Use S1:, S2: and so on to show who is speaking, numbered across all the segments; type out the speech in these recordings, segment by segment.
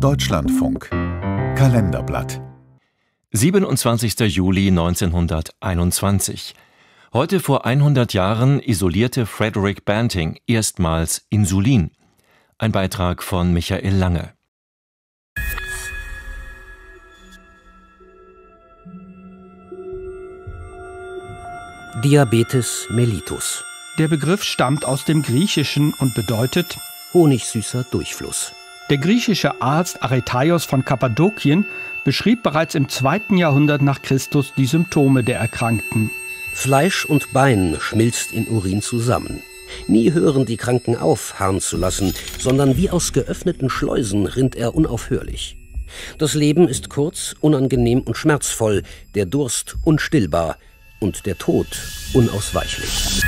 S1: Deutschlandfunk Kalenderblatt 27. Juli 1921. Heute vor 100 Jahren isolierte Frederick Banting erstmals Insulin. Ein Beitrag von Michael Lange.
S2: Diabetes mellitus. Der Begriff stammt aus dem Griechischen und bedeutet honigsüßer Durchfluss. Der griechische Arzt Aretaios von Kappadokien beschrieb bereits im zweiten Jahrhundert nach Christus die Symptome der Erkrankten. Fleisch und Bein schmilzt in Urin zusammen. Nie hören die Kranken auf, harren zu lassen, sondern wie aus geöffneten Schleusen rinnt er unaufhörlich. Das Leben ist kurz, unangenehm und schmerzvoll, der Durst unstillbar und der Tod unausweichlich.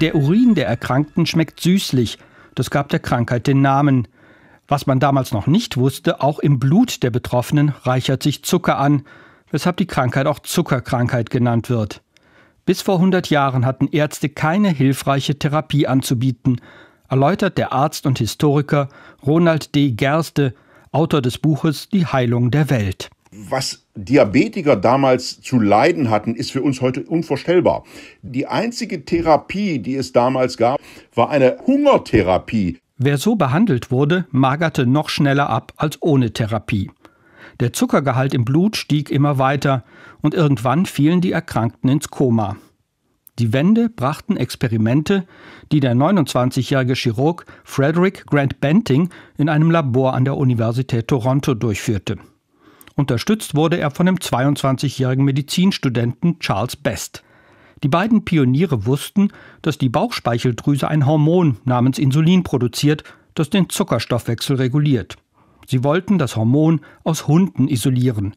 S2: Der Urin der Erkrankten schmeckt süßlich, das gab der Krankheit den Namen. Was man damals noch nicht wusste, auch im Blut der Betroffenen reichert sich Zucker an, weshalb die Krankheit auch Zuckerkrankheit genannt wird. Bis vor 100 Jahren hatten Ärzte keine hilfreiche Therapie anzubieten, erläutert der Arzt und Historiker Ronald D. Gerste, Autor des Buches Die Heilung der Welt.
S1: Was Diabetiker damals zu leiden hatten, ist für uns heute unvorstellbar. Die einzige Therapie, die es damals gab, war eine Hungertherapie.
S2: Wer so behandelt wurde, magerte noch schneller ab als ohne Therapie. Der Zuckergehalt im Blut stieg immer weiter und irgendwann fielen die Erkrankten ins Koma. Die Wende brachten Experimente, die der 29-jährige Chirurg Frederick Grant Benting in einem Labor an der Universität Toronto durchführte. Unterstützt wurde er von dem 22-jährigen Medizinstudenten Charles Best. Die beiden Pioniere wussten, dass die Bauchspeicheldrüse ein Hormon namens Insulin produziert, das den Zuckerstoffwechsel reguliert. Sie wollten das Hormon aus Hunden isolieren.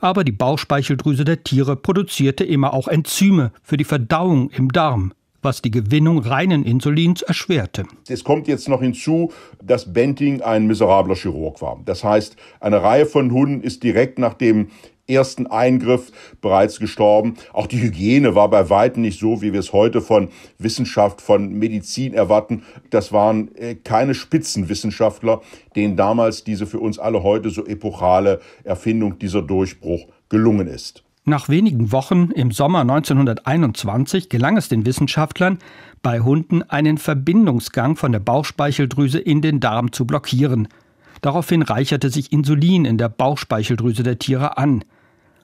S2: Aber die Bauchspeicheldrüse der Tiere produzierte immer auch Enzyme für die Verdauung im Darm was die Gewinnung reinen Insulins erschwerte.
S1: Es kommt jetzt noch hinzu, dass Benting ein miserabler Chirurg war. Das heißt, eine Reihe von Hunden ist direkt nach dem ersten Eingriff bereits gestorben. Auch die Hygiene war bei weitem nicht so, wie wir es heute von Wissenschaft, von Medizin erwarten. Das waren äh, keine Spitzenwissenschaftler, denen damals diese für uns alle heute so epochale Erfindung, dieser Durchbruch gelungen ist.
S2: Nach wenigen Wochen im Sommer 1921 gelang es den Wissenschaftlern, bei Hunden einen Verbindungsgang von der Bauchspeicheldrüse in den Darm zu blockieren. Daraufhin reicherte sich Insulin in der Bauchspeicheldrüse der Tiere an.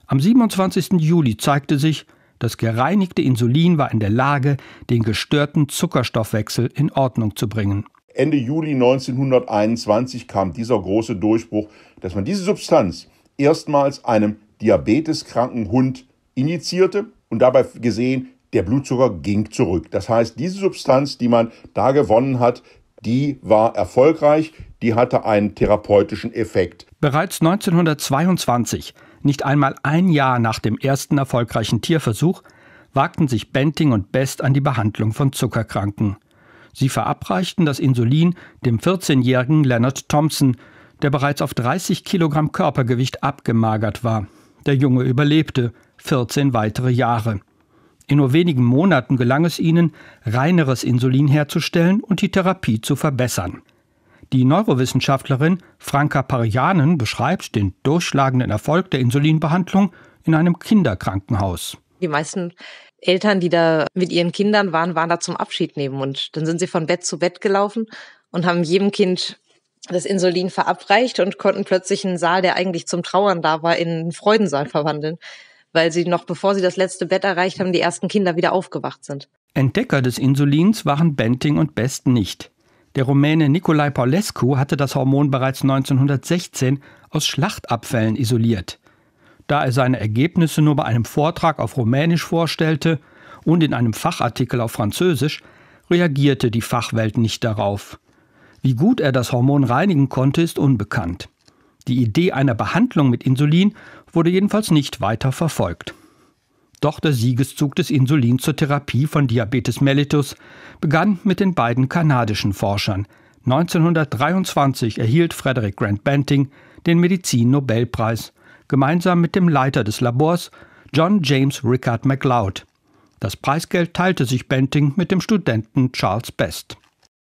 S2: Am 27. Juli zeigte sich, das gereinigte Insulin war in der Lage, den gestörten Zuckerstoffwechsel in Ordnung zu bringen.
S1: Ende Juli 1921 kam dieser große Durchbruch, dass man diese Substanz erstmals einem diabeteskranken Hund injizierte und dabei gesehen, der Blutzucker ging zurück. Das heißt, diese Substanz, die man da gewonnen hat, die war erfolgreich, die hatte einen therapeutischen Effekt.
S2: Bereits 1922 nicht einmal ein Jahr nach dem ersten erfolgreichen Tierversuch wagten sich Benting und Best an die Behandlung von Zuckerkranken. Sie verabreichten das Insulin dem 14-jährigen Leonard Thompson, der bereits auf 30 Kilogramm Körpergewicht abgemagert war. Der Junge überlebte 14 weitere Jahre. In nur wenigen Monaten gelang es ihnen, reineres Insulin herzustellen und die Therapie zu verbessern. Die Neurowissenschaftlerin Franka Parianen beschreibt den durchschlagenden Erfolg der Insulinbehandlung in einem Kinderkrankenhaus. Die meisten Eltern, die da mit ihren Kindern waren, waren da zum Abschied nehmen und dann sind sie von Bett zu Bett gelaufen und haben jedem Kind das Insulin verabreicht und konnten plötzlich einen Saal, der eigentlich zum Trauern da war, in einen Freudensaal verwandeln, weil sie noch bevor sie das letzte Bett erreicht haben, die ersten Kinder wieder aufgewacht sind. Entdecker des Insulins waren Benting und Best nicht. Der Rumäne Nicolai Paulescu hatte das Hormon bereits 1916 aus Schlachtabfällen isoliert. Da er seine Ergebnisse nur bei einem Vortrag auf Rumänisch vorstellte und in einem Fachartikel auf Französisch, reagierte die Fachwelt nicht darauf. Wie gut er das Hormon reinigen konnte, ist unbekannt. Die Idee einer Behandlung mit Insulin wurde jedenfalls nicht weiter verfolgt. Doch der Siegeszug des Insulins zur Therapie von Diabetes mellitus begann mit den beiden kanadischen Forschern. 1923 erhielt Frederick Grant Banting den Medizin-Nobelpreis, gemeinsam mit dem Leiter des Labors, John James Rickard MacLeod. Das Preisgeld teilte sich Banting mit dem Studenten Charles Best.